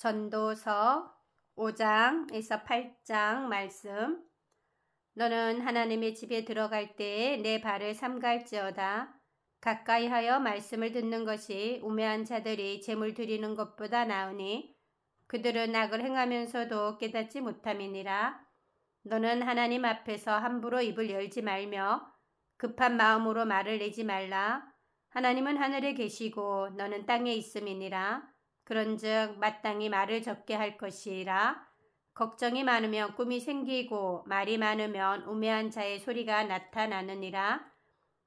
전도서 5장에서 8장 말씀 너는 하나님의 집에 들어갈 때에 내 발을 삼갈지어다 가까이 하여 말씀을 듣는 것이 우매한 자들이 재물 드리는 것보다 나으니 그들은 악을 행하면서도 깨닫지 못함이니라 너는 하나님 앞에서 함부로 입을 열지 말며 급한 마음으로 말을 내지 말라 하나님은 하늘에 계시고 너는 땅에 있음이니라 그런즉 마땅히 말을 적게 할 것이라 걱정이 많으면 꿈이 생기고 말이 많으면 우매한 자의 소리가 나타나느니라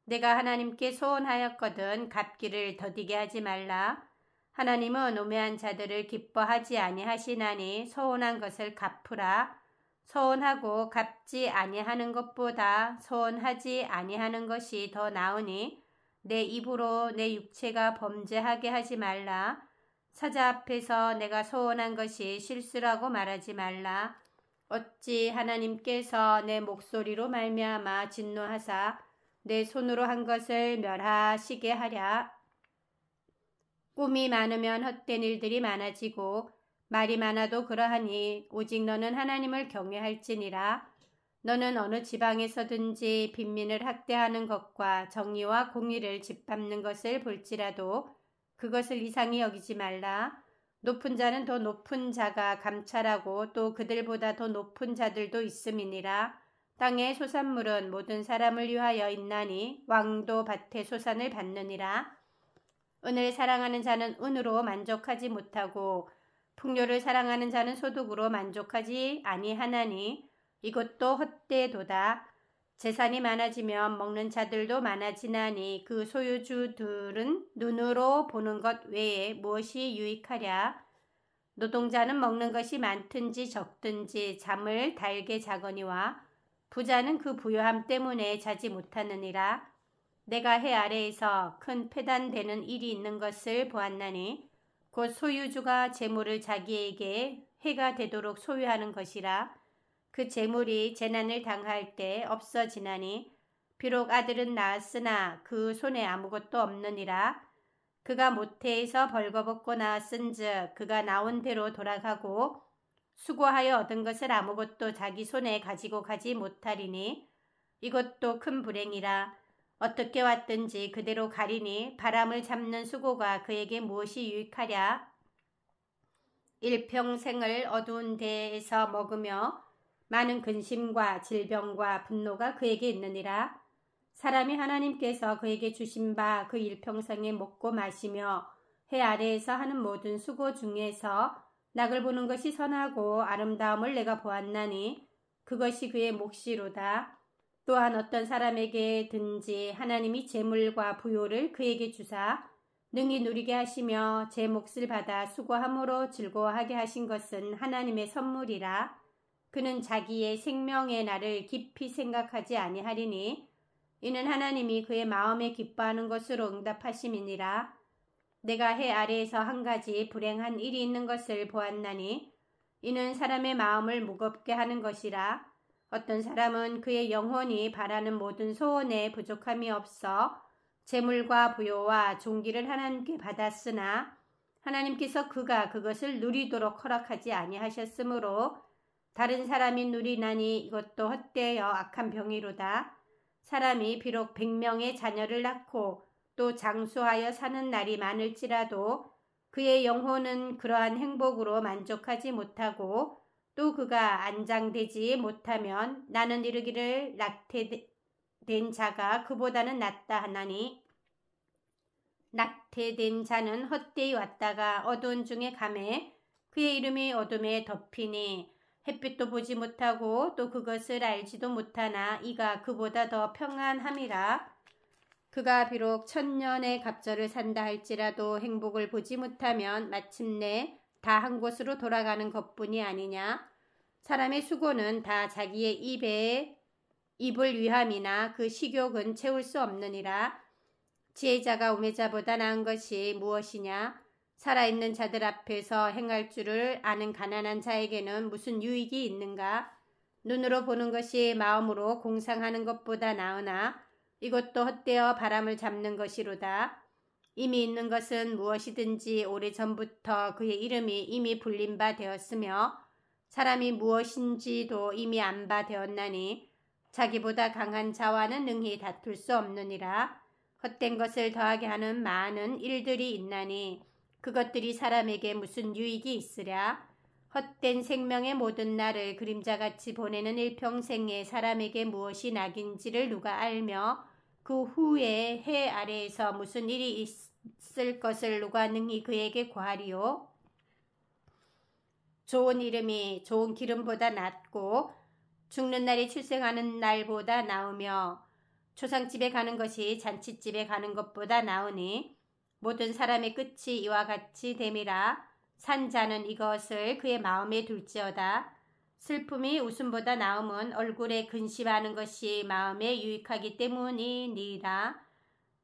내가 하나님께 소원하였거든 갚기를 더디게 하지 말라 하나님은 우매한 자들을 기뻐하지 아니하시나니 소원한 것을 갚으라 소원하고 갚지 아니하는 것보다 소원하지 아니하는 것이 더 나으니 내 입으로 내 육체가 범죄하게 하지 말라 사자 앞에서 내가 소원한 것이 실수라고 말하지 말라. 어찌 하나님께서 내 목소리로 말미암아 진노하사 내 손으로 한 것을 멸하시게 하랴. 꿈이 많으면 헛된 일들이 많아지고 말이 많아도 그러하니 오직 너는 하나님을 경외할지니라. 너는 어느 지방에서든지 빈민을 학대하는 것과 정의와 공의를 짓밟는 것을 볼지라도 그것을 이상히 여기지 말라. 높은 자는 더 높은 자가 감찰하고 또 그들보다 더 높은 자들도 있음이니라. 땅의 소산물은 모든 사람을 위하여 있나니 왕도 밭에 소산을 받느니라. 은을 사랑하는 자는 은으로 만족하지 못하고 풍요를 사랑하는 자는 소득으로 만족하지 아니하나니 이것도 헛되도다. 재산이 많아지면 먹는 자들도 많아지나니 그 소유주들은 눈으로 보는 것 외에 무엇이 유익하랴? 노동자는 먹는 것이 많든지 적든지 잠을 달게 자거니와 부자는 그 부요함 때문에 자지 못하느니라. 내가 해 아래에서 큰 폐단되는 일이 있는 것을 보았나니 곧 소유주가 재물을 자기에게 해가 되도록 소유하는 것이라. 그 재물이 재난을 당할 때 없어지나니 비록 아들은 낳았으나 그 손에 아무것도 없느니라 그가 모태에서 벌거벗고 나았은즉 그가 나온 대로 돌아가고 수고하여 얻은 것을 아무것도 자기 손에 가지고 가지 못하리니 이것도 큰 불행이라 어떻게 왔든지 그대로 가리니 바람을 잡는 수고가 그에게 무엇이 유익하랴 일평생을 어두운 데에서 먹으며 많은 근심과 질병과 분노가 그에게 있느니라. 사람이 하나님께서 그에게 주신 바 그 일평생에 먹고 마시며 해 아래에서 하는 모든 수고 중에서 낙을 보는 것이 선하고 아름다움을 내가 보았나니 그것이 그의 몫이로다. 또한 어떤 사람에게든지 하나님이 재물과 부요를 그에게 주사 능히 누리게 하시며 제 몫을 받아 수고함으로 즐거워하게 하신 것은 하나님의 선물이라. 그는 자기의 생명의 날을 깊이 생각하지 아니하리니 이는 하나님이 그의 마음에 기뻐하는 것으로 응답하심이니라. 내가 해 아래에서 한 가지 불행한 일이 있는 것을 보았나니 이는 사람의 마음을 무겁게 하는 것이라. 어떤 사람은 그의 영혼이 바라는 모든 소원에 부족함이 없어 재물과 부요와 종기를 하나님께 받았으나 하나님께서 그가 그것을 누리도록 허락하지 아니하셨으므로 다른 사람이 누리 나니 이것도 헛되어 악한 병이로다. 사람이 비록 백명의 자녀를 낳고 또 장수하여 사는 날이 많을지라도 그의 영혼은 그러한 행복으로 만족하지 못하고 또 그가 안장되지 못하면 나는 이르기를 낙태된 자가 그보다는 낫다 하나니 낙태된 자는 헛되이 왔다가 어두운 중에 감해 그의 이름이 어둠에 덮이니 햇빛도 보지 못하고 또 그것을 알지도 못하나 이가 그보다 더 평안함이라. 그가 비록 천년의 갑절을 산다 할지라도 행복을 보지 못하면 마침내 다 한 곳으로 돌아가는 것뿐이 아니냐. 사람의 수고는 다 자기의 입에 입을 위함이나 그 식욕은 채울 수 없느니라. 지혜자가 우매자보다 나은 것이 무엇이냐? 살아있는 자들 앞에서 행할 줄을 아는 가난한 자에게는 무슨 유익이 있는가? 눈으로 보는 것이 마음으로 공상하는 것보다 나으나 이것도 헛되어 바람을 잡는 것이로다. 이미 있는 것은 무엇이든지 오래전부터 그의 이름이 이미 불린 바 되었으며 사람이 무엇인지도 이미 안바 되었나니 자기보다 강한 자와는 능히 다툴 수 없느니라. 헛된 것을 더하게 하는 많은 일들이 있나니 그것들이 사람에게 무슨 유익이 있으랴? 헛된 생명의 모든 날을 그림자같이 보내는 일평생에 사람에게 무엇이 낙인지를 누가 알며 그 후에 해 아래에서 무슨 일이 있을 것을 누가 능히 그에게 구하리오 좋은 이름이 좋은 기름보다 낫고 죽는 날이 출생하는 날보다 나으며 초상집에 가는 것이 잔치집에 가는 것보다 나으니 모든 사람의 끝이 이와 같이 됨이라 산 자는 이것을 그의 마음에 둘지어다 슬픔이 웃음보다 나음은 얼굴에 근심하는 것이 마음에 유익하기 때문이니라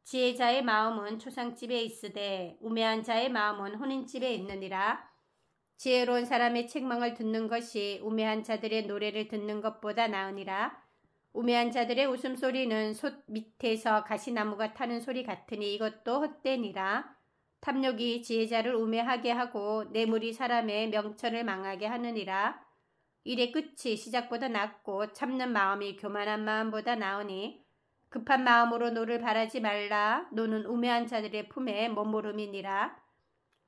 지혜자의 마음은 초상집에 있으되 우매한 자의 마음은 혼인집에 있느니라 지혜로운 사람의 책망을 듣는 것이 우매한 자들의 노래를 듣는 것보다 나으니라 우매한 자들의 웃음소리는 솥 밑에서 가시나무가 타는 소리 같으니 이것도 헛되니라. 탐욕이 지혜자를 우매하게 하고 뇌물이 사람의 명철을 망하게 하느니라. 일의 끝이 시작보다 낫고 참는 마음이 교만한 마음보다 나으니 급한 마음으로 노를 바라지 말라. 노는 우매한 자들의 품에 몸부름이니라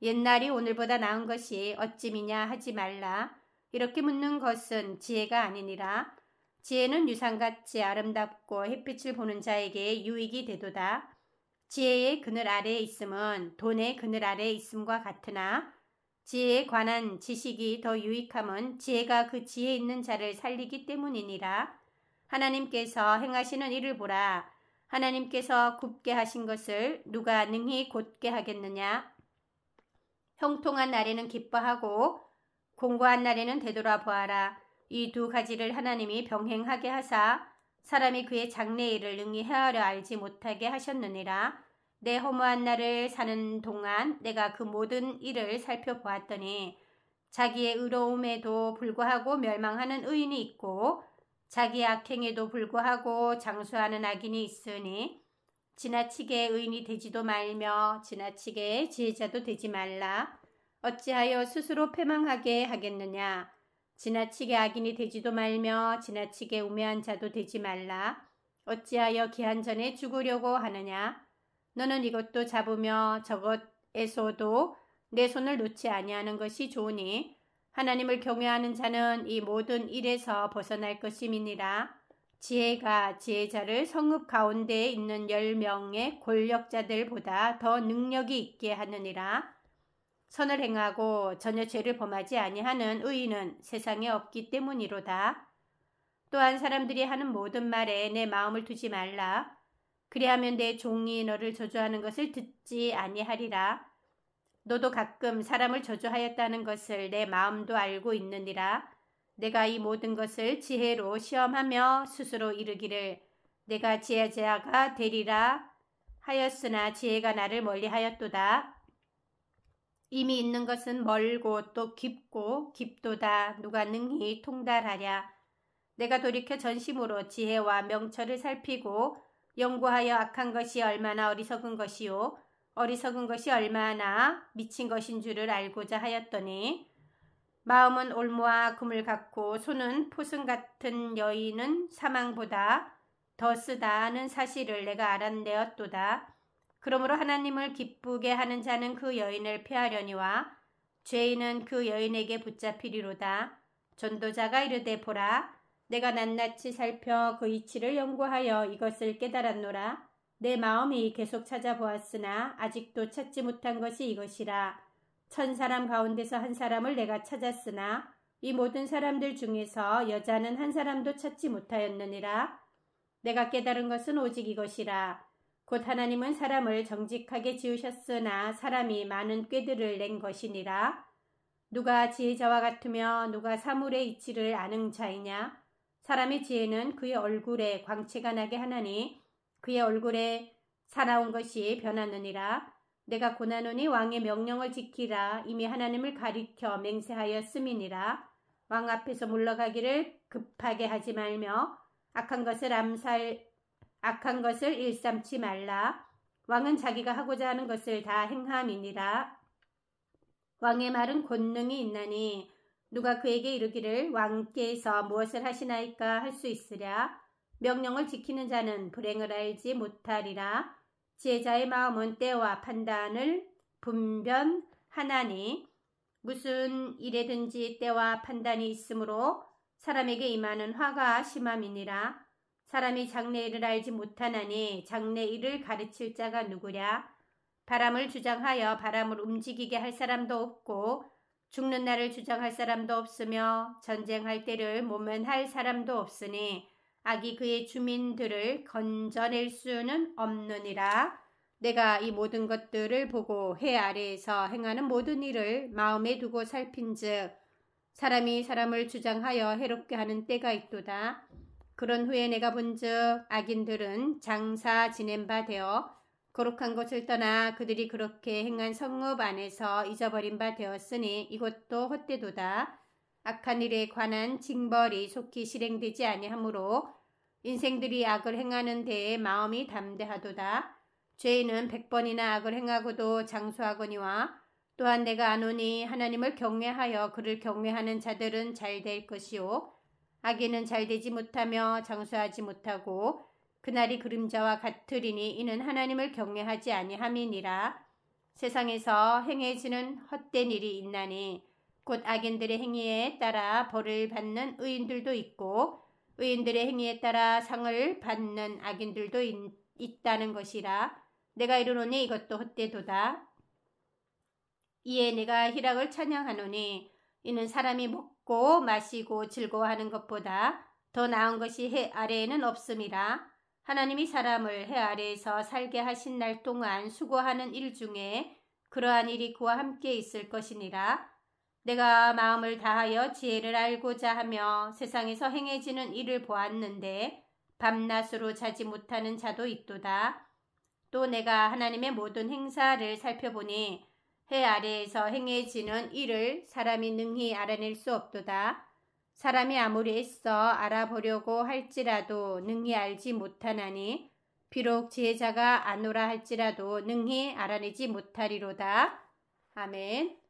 옛날이 오늘보다 나은 것이 어찌미냐 하지 말라. 이렇게 묻는 것은 지혜가 아니니라. 지혜는 유산같이 아름답고 햇빛을 보는 자에게 유익이 되도다. 지혜의 그늘 아래에 있음은 돈의 그늘 아래에 있음과 같으나 지혜에 관한 지식이 더 유익함은 지혜가 그 지혜 있는 자를 살리기 때문이니라. 하나님께서 행하시는 일을 보라. 하나님께서 굽게 하신 것을 누가 능히 곧게 하겠느냐? 형통한 날에는 기뻐하고 공고한 날에는 되돌아 보아라. 이두 가지를 하나님이 병행하게 하사 사람이 그의 장래일을 능히 헤아려 알지 못하게 하셨느니라. 내 허무한 날을 사는 동안 내가 그 모든 일을 살펴보았더니 자기의 의로움에도 불구하고 멸망하는 의인이 있고 자기의 악행에도 불구하고 장수하는 악인이 있으니 지나치게 의인이 되지도 말며 지나치게 지혜자도 되지 말라. 어찌하여 스스로 패망하게 하겠느냐. 지나치게 악인이 되지도 말며 지나치게 우매한 자도 되지 말라. 어찌하여 기한 전에 죽으려고 하느냐? 너는 이것도 잡으며 저것에서도 내 손을 놓지 아니하는 것이 좋으니 하나님을 경외하는 자는 이 모든 일에서 벗어날 것임이니라. 지혜가 지혜자를 성읍 가운데에 있는 열 명의 권력자들보다 더 능력이 있게 하느니라. 선을 행하고 전혀 죄를 범하지 아니하는 의인은 세상에 없기 때문이로다. 또한 사람들이 하는 모든 말에 내 마음을 두지 말라. 그리하면 내 종이 너를 저주하는 것을 듣지 아니하리라. 너도 가끔 사람을 저주하였다는 것을 내 마음도 알고 있느니라. 내가 이 모든 것을 지혜로 시험하며 스스로 이르기를 내가 지혜자가 되리라 하였으나 지혜가 나를 멀리하였도다. 이미 있는 것은 멀고 또 깊고 깊도다 누가 능히 통달하랴. 내가 돌이켜 전심으로 지혜와 명철을 살피고 연구하여 악한 것이 얼마나 어리석은 것이요 어리석은 것이 얼마나 미친 것인 줄을 알고자 하였더니 마음은 올무와 금을 갖고 손은 포승 같은 여인은 사망보다 더 쓰다는 사실을 내가 알았네었도다 그러므로 하나님을 기쁘게 하는 자는 그 여인을 피하려니와 죄인은 그 여인에게 붙잡히리로다. 전도자가 이르되 보라 내가 낱낱이 살펴 그 이치를 연구하여 이것을 깨달았노라. 내 마음이 계속 찾아보았으나 아직도 찾지 못한 것이 이것이라. 천 사람 가운데서 한 사람을 내가 찾았으나 이 모든 사람들 중에서 여자는 한 사람도 찾지 못하였느니라. 내가 깨달은 것은 오직 이것이라. 곧 하나님은 사람을 정직하게 지으셨으나 사람이 많은 꾀들을 낸 것이니라. 누가 지혜자와 같으며 누가 사물의 이치를 아는 자이냐? 사람의 지혜는 그의 얼굴에 광채가 나게 하나니 그의 얼굴에 살아온 것이 변하느니라. 내가 고난노니 왕의 명령을 지키라. 이미 하나님을 가리켜 맹세하였음이니라. 왕 앞에서 물러가기를 급하게 하지 말며 악한 것을 암살 악한 것을 일삼지 말라. 왕은 자기가 하고자 하는 것을 다 행함이니라. 왕의 말은 권능이 있나니 누가 그에게 이르기를 왕께서 무엇을 하시나이까 할 수 있으랴. 명령을 지키는 자는 불행을 알지 못하리라. 지혜자의 마음은 때와 판단을 분변하나니 무슨 일에든지 때와 판단이 있으므로 사람에게 임하는 화가 심함이니라. 사람이 장래일을 알지 못하나니 장래일을 가르칠 자가 누구랴? 바람을 주장하여 바람을 움직이게 할 사람도 없고 죽는 날을 주장할 사람도 없으며 전쟁할 때를 모면할 사람도 없으니 악이 그의 주민들을 건져낼 수는 없느니라. 내가 이 모든 것들을 보고 해 아래에서 행하는 모든 일을 마음에 두고 살핀즉 사람이 사람을 주장하여 해롭게 하는 때가 있도다. 그런 후에 내가 본즉 악인들은 장사 지낸 바 되어 거룩한 곳을 떠나 그들이 그렇게 행한 성읍 안에서 잊어버린 바 되었으니 이것도 헛되도다. 악한 일에 관한 징벌이 속히 실행되지 아니하므로 인생들이 악을 행하는 데에 마음이 담대하도다. 죄인은 백번이나 악을 행하고도 장수하거니와 또한 내가 안오니 하나님을 경외하여 그를 경외하는 자들은 잘될것이오 악인은 잘 되지 못하며 장수하지 못하고 그날이 그림자와 같으리니 이는 하나님을 경외하지 아니함이니라 세상에서 행해지는 헛된 일이 있나니 곧 악인들의 행위에 따라 벌을 받는 의인들도 있고 의인들의 행위에 따라 상을 받는 악인들도 있, 다는 것이라 내가 이르노니 이것도 헛되도다 이에 내가 희락을 찬양하노니 이는 사람이 먹고 마시고 즐거워하는 것보다 더 나은 것이 해 아래에는 없음이라 하나님이 사람을 해 아래에서 살게 하신 날 동안 수고하는 일 중에 그러한 일이 그와 함께 있을 것이니라 내가 마음을 다하여 지혜를 알고자 하며 세상에서 행해지는 일을 보았는데 밤낮으로 자지 못하는 자도 있도다. 또 내가 하나님의 모든 행사를 살펴보니 해 아래에서 행해지는 일을 사람이 능히 알아낼 수 없도다. 사람이 아무리 애써 알아보려고 할지라도 능히 알지 못하나니 비록 지혜자가 아노라 할지라도 능히 알아내지 못하리로다. 아멘.